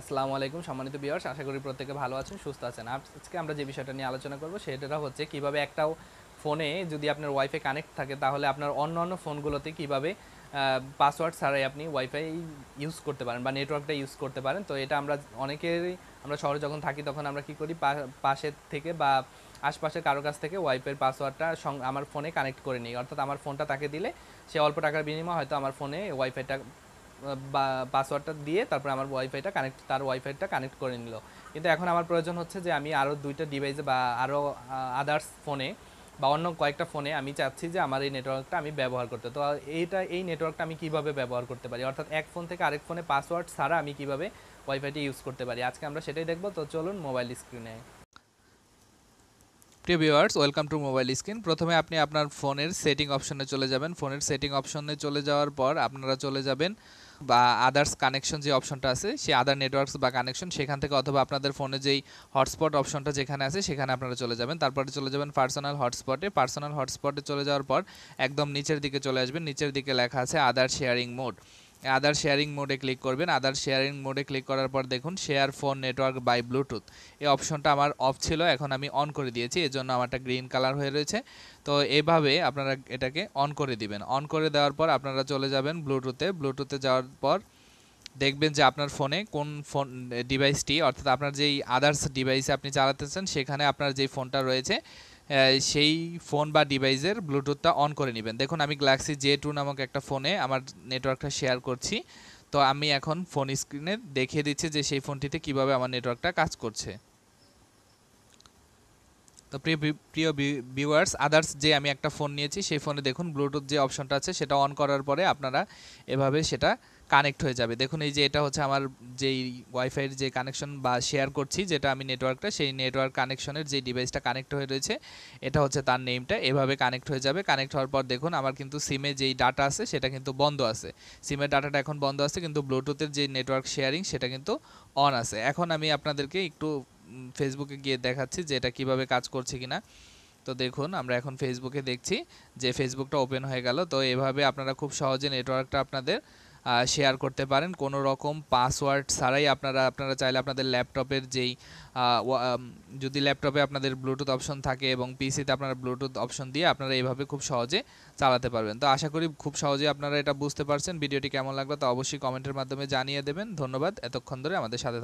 আসসালামু আলাইকুম সম্মানিত বিয়ার্স আশা করি প্রত্যেকে ভালো আছেন সুস্থ আছেন আজকে আমরা যে বিষয়টা নিয়ে আলোচনা করব সেটা হচ্ছে কিভাবে একটাও ফোনে যদি আপনার ওয়াইফাই কানেক্ট থাকে তাহলে আপনার অন্য অন্য ফোনগুলোতে কিভাবে পাসওয়ার্ড ছাড়াই আপনি ওয়াইফাই ইউজ করতে পারেন বা নেটওয়ার্কটা ইউজ করতে পারেন তো এটা আমরা অনেকেরই আমরা শহরে যখন থাকি তখন আমরা কি করি পাশে থেকে বা আশপাশের কারো কাছ থেকে ওয়াইফাইয়ের পাসওয়ার্ডটা আমার ফোনে কানেক্ট করে নিই অর্থাৎ আমার ফোনটা তাকে দিলে সে অল্প টাকার বিনিময়ে হয়তো আমার ফোনে ওয়াইফাইটা পাসওয়ার্ডটা দিয়ে তারপরে আমার ওয়াইফাইটা কানেক্ট তার ওয়াইফাইটা কানেক্ট করে নিল কিন্তু এখন আমার প্রয়োজন হচ্ছে যে আমি আরও দুইটা ডিভাইসে বা আরও আদার্স ফোনে বা অন্য কয়েকটা ফোনে আমি চাচ্ছি যে আমার এই নেটওয়ার্কটা আমি ব্যবহার করতে তো এইটা এই নেটওয়ার্কটা আমি কিভাবে ব্যবহার করতে পারি অর্থাৎ এক ফোন থেকে আরেক ফোনে পাসওয়ার্ড ছাড়া আমি কিভাবে ওয়াইফাইটি ইউজ করতে পারি আজকে আমরা সেটাই দেখবো তো চলুন মোবাইল স্ক্রিনে প্রিয় viewers welcome to mobile screen প্রথমে আপনি আপনার ফোনের সেটিং অপশনে চলে যাবেন ফোনের সেটিং অপশনে চলে যাওয়ার পর আপনারা চলে যাবেন বা আদার্স কানেকশন যে অপশনটা আছে সেই আদার নেটওয়ার্কস বা কানেকশন সেখান থেকে অথবা আপনাদের ফোনে যেই হটস্পট অপশনটা যেখানে আছে সেখানে আপনারা চলে যাবেন তারপরে চলে যাবেন পার্সোনাল হটস্পটে পার্সোনাল হটস্পটে চলে যাওয়ার পর একদম নিচের দিকে চলে আসবেন নিচের দিকে লেখা আছে other sharing mode other sharing মোডে ক্লিক করবেন আদার শেয়ারিং মোডে ক্লিক করার পর দেখুন share phone network by Bluetooth এই অপশনটা আমার অফ ছিল এখন আমি অন করে দিয়েছি এর জন্য আমারটা গ্রিন কালার হয়ে রয়েছে তো এভাবে আপনারা এটাকে অন করে দিবেন অন করে দেওয়ার পর আপনারা চলে যাবেন ব্লুটুথে ব্লুটুথে যাওয়ার পর দেখবেন যে আপনার ফোনে কোন ফোন ডিভাইসটি অর্থাৎ আপনার যেই আদার্স ডিভাইসে আপনি চালাতে চান সেখানে আপনার যেই ফোনটা রয়েছে সেই ফোন বা ডিভাইসের ব্লুটুথটা অন করে নেবেন দেখুন আমি গ্যালাক্সি জে টু নামক একটা ফোনে আমার নেটওয়ার্কটা শেয়ার করছি তো আমি এখন ফোন স্ক্রিনে দেখিয়ে দিচ্ছি যে সেই ফোনটিতে কিভাবে আমার নেটওয়ার্কটা কাজ করছে তো প্রিয় প্রিয় ভিউয়ার্স আদার্স যে আমি একটা ফোন নিয়েছি সেই ফোনে দেখুন ব্লুটুথ যে অপশনটা আছে সেটা অন করার পরে আপনারা এভাবে সেটা কানেক্ট হয়ে যাবে দেখুন এই যে এটা হচ্ছে আমার যেই ওয়াইফাইয়ের যে কানেকশন বা শেয়ার করছি যেটা আমি নেটওয়ার্কটা সেই নেটওয়ার্ক কানেকশনের যে ডিভাইসটা কানেক্ট হয়ে রয়েছে এটা হচ্ছে তার নেমটা এভাবে কানেক্ট হয়ে যাবে কানেক্ট হওয়ার পর দেখুন আমার কিন্তু সিমে যেই ডাটা আছে সেটা কিন্তু বন্ধ আছে সিমের ডাটাটা এখন বন্ধ আছে কিন্তু ব্লুটুথের যে নেটওয়ার্ক শেয়ারিং সেটা কিন্তু অন আছে এখন আমি আপনাদেরকে একটু ফেসবুকে গিয়ে দেখাচ্ছি যে এটা কীভাবে কাজ করছে কিনা তো দেখুন আমরা এখন ফেসবুকে দেখছি যে ফেসবুকটা ওপেন হয়ে গেল তো এভাবে আপনারা খুব সহজে নেটওয়ার্কটা আপনাদের শেয়ার করতে পারেন কোনো রকম পাসওয়ার্ড ছাড়াই আপনারা আপনারা চাইলে আপনাদের ল্যাপটপের যেই যদি ল্যাপটপে আপনাদের ব্লুটুথ অপশন থাকে এবং পিসিতে আপনারা ব্লুটুথ অপশন দিয়ে আপনারা এইভাবে খুব সহজে চালাতে পারবেন তো আশা করি খুব সহজে আপনারা এটা বুঝতে পারছেন ভিডিওটি কেমন লাগলো তো অবশ্যই কমেন্টের মাধ্যমে জানিয়ে দেবেন ধন্যবাদ এতক্ষণ ধরে আমাদের সাথে থাকবে